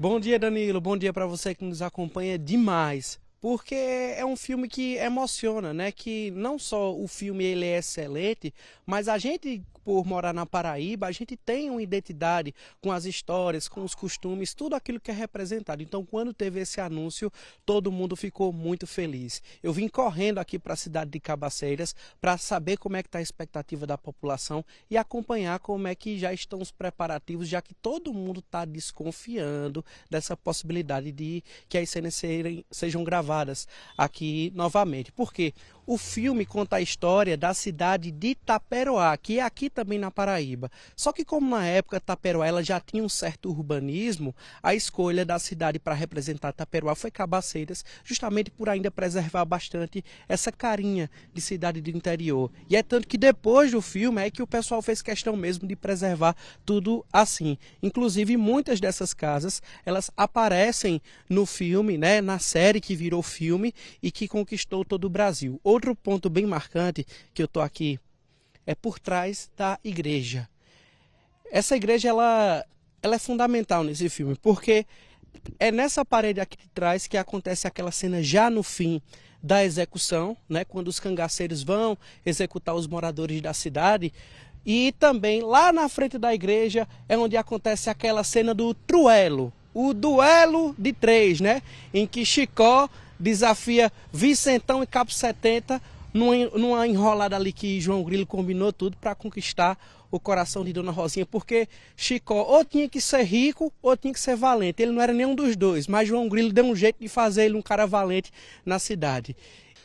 Bom dia, Danilo. Bom dia para você que nos acompanha demais. Porque é um filme que emociona, né? Que não só o filme ele é excelente, mas a gente por morar na Paraíba, a gente tem uma identidade com as histórias, com os costumes, tudo aquilo que é representado. Então, quando teve esse anúncio, todo mundo ficou muito feliz. Eu vim correndo aqui para a cidade de Cabaceiras para saber como é que está a expectativa da população e acompanhar como é que já estão os preparativos, já que todo mundo está desconfiando dessa possibilidade de que as cenas sejam gravadas aqui novamente. Por quê? O filme conta a história da cidade de Itaperoá, que é aqui também na Paraíba. Só que como na época Itaperoá ela já tinha um certo urbanismo, a escolha da cidade para representar Itaperoá foi Cabaceiras, justamente por ainda preservar bastante essa carinha de cidade do interior. E é tanto que depois do filme é que o pessoal fez questão mesmo de preservar tudo assim. Inclusive muitas dessas casas, elas aparecem no filme, né, na série que virou filme e que conquistou todo o Brasil. Ou outro ponto bem marcante que eu estou aqui é por trás da igreja. Essa igreja ela, ela é fundamental nesse filme, porque é nessa parede aqui de trás que acontece aquela cena já no fim da execução, né, quando os cangaceiros vão executar os moradores da cidade. E também lá na frente da igreja é onde acontece aquela cena do truelo, o duelo de três, né, em que Chicó desafia Vicentão e Capo 70 numa, numa enrolada ali que João Grilo combinou tudo para conquistar o coração de Dona Rosinha, porque Chicó ou tinha que ser rico ou tinha que ser valente. Ele não era nenhum dos dois, mas João Grilo deu um jeito de fazer ele um cara valente na cidade.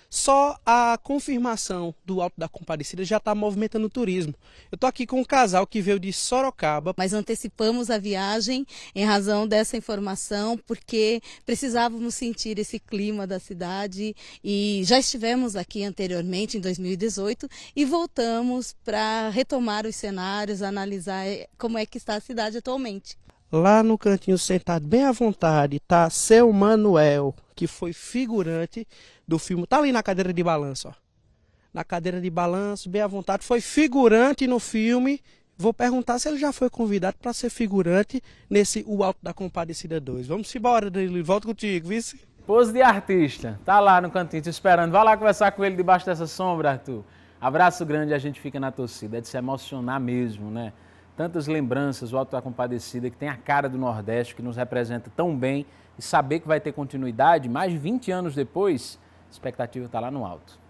Só a confirmação do Alto da comparecida já está movimentando o turismo. Eu estou aqui com um casal que veio de Sorocaba. Mas antecipamos a viagem em razão dessa informação, porque precisávamos sentir esse clima da cidade e já estivemos aqui anteriormente, em 2018, e voltamos para retomar os cenários, analisar eh, como é que está a cidade atualmente lá no cantinho sentado bem à vontade, tá seu Manuel, que foi figurante do filme. Tá ali na cadeira de balanço, ó. Na cadeira de balanço, bem à vontade, foi figurante no filme. Vou perguntar se ele já foi convidado para ser figurante nesse O Alto da Compadecida 2. Vamos embora, Danilo. Volto contigo, vice. Pose de artista. Tá lá no cantinho te esperando. Vai lá conversar com ele debaixo dessa sombra, Arthur. Abraço grande, a gente fica na torcida. É de se emocionar mesmo, né? tantas lembranças, o Alto da Compadecida, que tem a cara do Nordeste, que nos representa tão bem, e saber que vai ter continuidade mais de 20 anos depois, a expectativa está lá no alto.